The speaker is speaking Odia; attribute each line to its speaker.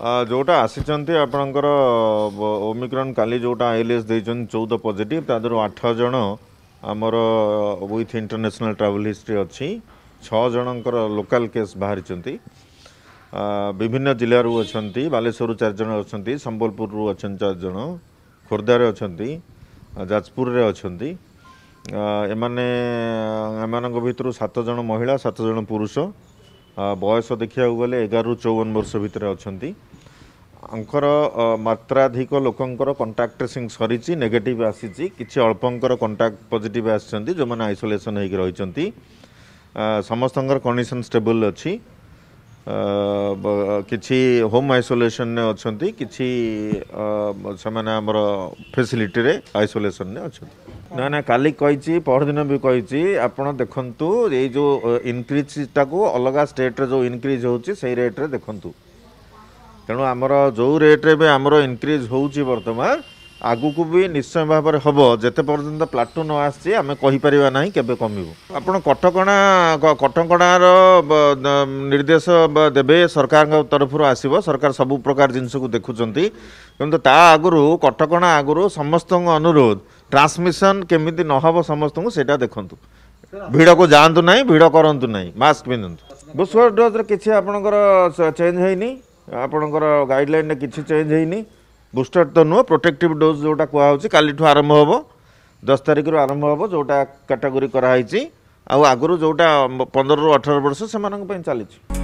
Speaker 1: ଯେଉଁଟା ଆସିଛନ୍ତି ଆପଣଙ୍କର ଓମିକ୍ରନ୍ କାଲି ଯେଉଁଟା ଆଇଏଲ୍ଏସ୍ ଦେଇଛନ୍ତି ଚଉଦ ପଜିଟିଭ୍ ତା ଦେହରୁ ଆଠ ଜଣ ଆମର ୱିଥ୍ ଇଣ୍ଟରନ୍ୟାସନାଲ୍ ଟ୍ରାଭେଲ୍ ହିଷ୍ଟ୍ରି ଅଛି ଛଅ ଜଣଙ୍କର ଲୋକାଲ୍ କେସ୍ ବାହାରିଛନ୍ତି ବିଭିନ୍ନ ଜିଲ୍ଲାରୁ ଅଛନ୍ତି ବାଲେଶ୍ୱରରୁ ଚାରିଜଣ ଅଛନ୍ତି ସମ୍ବଲପୁରରୁ ଅଛନ୍ତି ଚାରିଜଣ ଖୋର୍ଦ୍ଧାରେ ଅଛନ୍ତି ଯାଜପୁରରେ ଅଛନ୍ତି ଏମାନେ ଏମାନଙ୍କ ଭିତରୁ ସାତ ଜଣ ମହିଳା ସାତ ଜଣ ପୁରୁଷ ବୟସ ଦେଖିବାକୁ ଗଲେ ଏଗାରରୁ ଚଉବନ ବର୍ଷ ଭିତରେ ଅଛନ୍ତି ଆଙ୍କର ମାତ୍ରାଧିକ ଲୋକଙ୍କର କଣ୍ଟାକ୍ଟ ଟ୍ରେସିଂ ସରିଛି ନେଗେଟିଭ୍ ଆସିଛି କିଛି ଅଳ୍ପଙ୍କର କଣ୍ଟାକ୍ଟ ପଜିଟିଭ୍ ଆସିଛନ୍ତି ଯେଉଁମାନେ ଆଇସୋଲେସନ୍ ହେଇକି ରହିଛନ୍ତି ସମସ୍ତଙ୍କର କଣ୍ଡିସନ୍ ଷ୍ଟେବୁଲ୍ ଅଛି କିଛି ହୋମ୍ ଆଇସୋଲେସନରେ ଅଛନ୍ତି କିଛି ସେମାନେ ଆମର ଫେସିଲିଟିରେ ଆଇସୋଲେସନରେ ଅଛନ୍ତି ନା ନା କାଲି କହିଛି ପହରଦିନ ବି କହିଛି ଆପଣ ଦେଖନ୍ତୁ ଏଇ ଯେଉଁ ଇନକ୍ରିଜଟାକୁ ଅଲଗା ଷ୍ଟେଟ୍ରେ ଯେଉଁ ଇନକ୍ରିଜ୍ ହେଉଛି ସେଇ ରେଟ୍ରେ ଦେଖନ୍ତୁ ତେଣୁ ଆମର ଯେଉଁ ରେଟ୍ରେ ବି ଆମର ଇନକ୍ରିଜ୍ ହେଉଛି ବର୍ତ୍ତମାନ ଆଗକୁ ବି ନିଶ୍ଚୟ ଭାବରେ ହେବ ଯେତେ ପର୍ଯ୍ୟନ୍ତ ପ୍ଲାଟୁ ନ ଆସିଛି ଆମେ କହିପାରିବା ନାହିଁ କେବେ କମିବୁ ଆପଣ କଟକଣା କଟକଣାର ନିର୍ଦ୍ଦେଶ ଦେବେ ସରକାରଙ୍କ ତରଫରୁ ଆସିବ ସରକାର ସବୁ ପ୍ରକାର ଜିନିଷକୁ ଦେଖୁଛନ୍ତି କିନ୍ତୁ ତା ଆଗରୁ କଟକଣା ଆଗରୁ ସମସ୍ତଙ୍କ ଅନୁରୋଧ ଟ୍ରାନ୍ସମିସନ୍ କେମିତି ନ ହେବ ସମସ୍ତଙ୍କୁ ସେଇଟା ଦେଖନ୍ତୁ ଭିଡ଼କୁ ଯାଆନ୍ତୁ ନାହିଁ ଭିଡ଼ କରନ୍ତୁ ନାହିଁ ମାସ୍କ ପିନ୍ଧନ୍ତୁ ବୁଷ୍ଟର ଡୋଜ୍ରେ କିଛି ଆପଣଙ୍କର ଚେଞ୍ଜ ହେଇନି ଆପଣଙ୍କର ଗାଇଡ଼ଲାଇନ୍ରେ କିଛି ଚେଞ୍ଜ ହେଇନି ବୁଷ୍ଟର ତ ନୁହଁ ପ୍ରୋଟେକ୍ଟିଭ୍ ଡୋଜ୍ ଯେଉଁଟା କୁହାହେଉଛି କାଲିଠୁ ଆରମ୍ଭ ହେବ ଦଶ ତାରିଖରୁ ଆରମ୍ଭ ହେବ ଯେଉଁଟା କାଟାଗୋରି କରାହେଇଛି ଆଉ ଆଗରୁ ଯେଉଁଟା ପନ୍ଦରରୁ ଅଠର ବର୍ଷ ସେମାନଙ୍କ ପାଇଁ ଚାଲିଛି